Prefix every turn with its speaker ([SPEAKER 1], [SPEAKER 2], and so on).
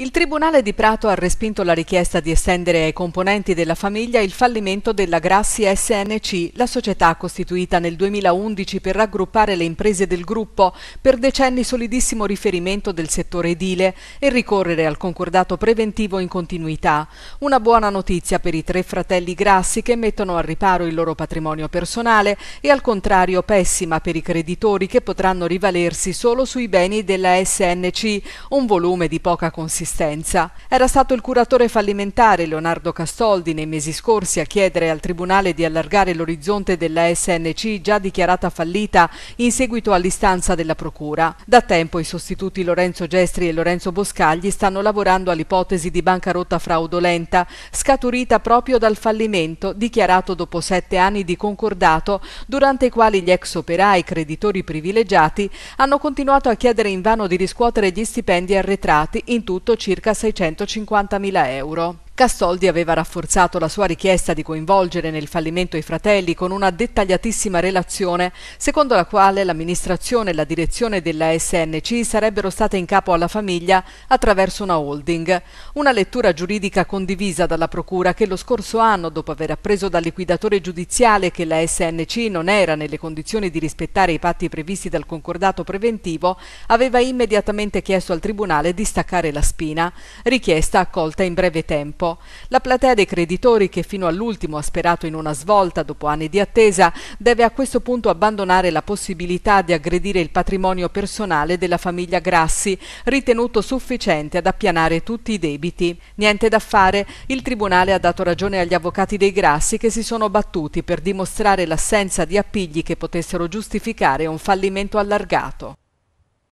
[SPEAKER 1] Il Tribunale di Prato ha respinto la richiesta di estendere ai componenti della famiglia il fallimento della Grassi SNC, la società costituita nel 2011 per raggruppare le imprese del gruppo, per decenni solidissimo riferimento del settore edile, e ricorrere al concordato preventivo in continuità. Una buona notizia per i tre fratelli Grassi che mettono al riparo il loro patrimonio personale e al contrario pessima per i creditori che potranno rivalersi solo sui beni della SNC, un volume di poca consistenza assistenza. Era stato il curatore fallimentare Leonardo Castoldi nei mesi scorsi a chiedere al Tribunale di allargare l'orizzonte della SNC già dichiarata fallita in seguito all'istanza della Procura. Da tempo i sostituti Lorenzo Gestri e Lorenzo Boscagli stanno lavorando all'ipotesi di bancarotta fraudolenta, scaturita proprio dal fallimento dichiarato dopo sette anni di concordato, durante i quali gli ex operai creditori privilegiati hanno continuato a chiedere invano di riscuotere gli stipendi arretrati, in tutto circa 650.000 euro. Castoldi aveva rafforzato la sua richiesta di coinvolgere nel fallimento i fratelli con una dettagliatissima relazione, secondo la quale l'amministrazione e la direzione della SNC sarebbero state in capo alla famiglia attraverso una holding, una lettura giuridica condivisa dalla Procura che lo scorso anno, dopo aver appreso dal liquidatore giudiziale che la SNC non era nelle condizioni di rispettare i patti previsti dal concordato preventivo, aveva immediatamente chiesto al Tribunale di staccare la spina, richiesta accolta in breve tempo tempo. La platea dei creditori, che fino all'ultimo ha sperato in una svolta dopo anni di attesa, deve a questo punto abbandonare la possibilità di aggredire il patrimonio personale della famiglia Grassi, ritenuto sufficiente ad appianare tutti i debiti. Niente da fare, il Tribunale ha dato ragione agli avvocati dei Grassi che si sono battuti per dimostrare l'assenza di appigli che potessero giustificare un fallimento allargato.